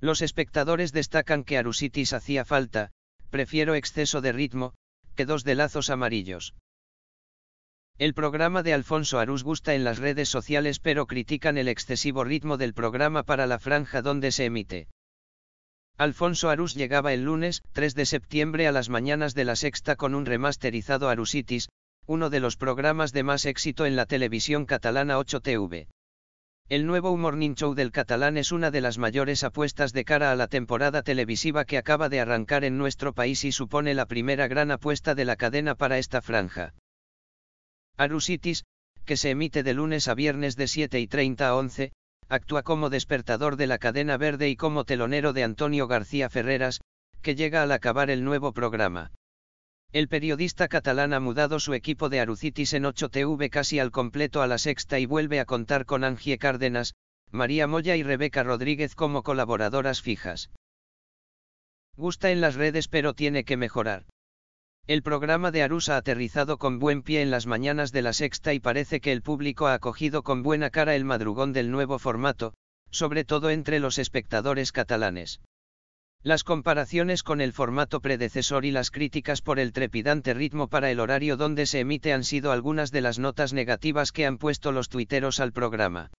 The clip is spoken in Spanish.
Los espectadores destacan que Arusitis hacía falta, prefiero exceso de ritmo, que dos de lazos amarillos. El programa de Alfonso Arús gusta en las redes sociales pero critican el excesivo ritmo del programa para la franja donde se emite. Alfonso Arús llegaba el lunes 3 de septiembre a las mañanas de la sexta con un remasterizado Arusitis, uno de los programas de más éxito en la televisión catalana 8TV. El nuevo Morning Show del catalán es una de las mayores apuestas de cara a la temporada televisiva que acaba de arrancar en nuestro país y supone la primera gran apuesta de la cadena para esta franja. Arusitis, que se emite de lunes a viernes de 7 y 30 a 11, actúa como despertador de la cadena verde y como telonero de Antonio García Ferreras, que llega al acabar el nuevo programa. El periodista catalán ha mudado su equipo de Arucitis en 8TV casi al completo a la sexta y vuelve a contar con Angie Cárdenas, María Moya y Rebeca Rodríguez como colaboradoras fijas. Gusta en las redes pero tiene que mejorar. El programa de Arus ha aterrizado con buen pie en las mañanas de la sexta y parece que el público ha acogido con buena cara el madrugón del nuevo formato, sobre todo entre los espectadores catalanes. Las comparaciones con el formato predecesor y las críticas por el trepidante ritmo para el horario donde se emite han sido algunas de las notas negativas que han puesto los tuiteros al programa.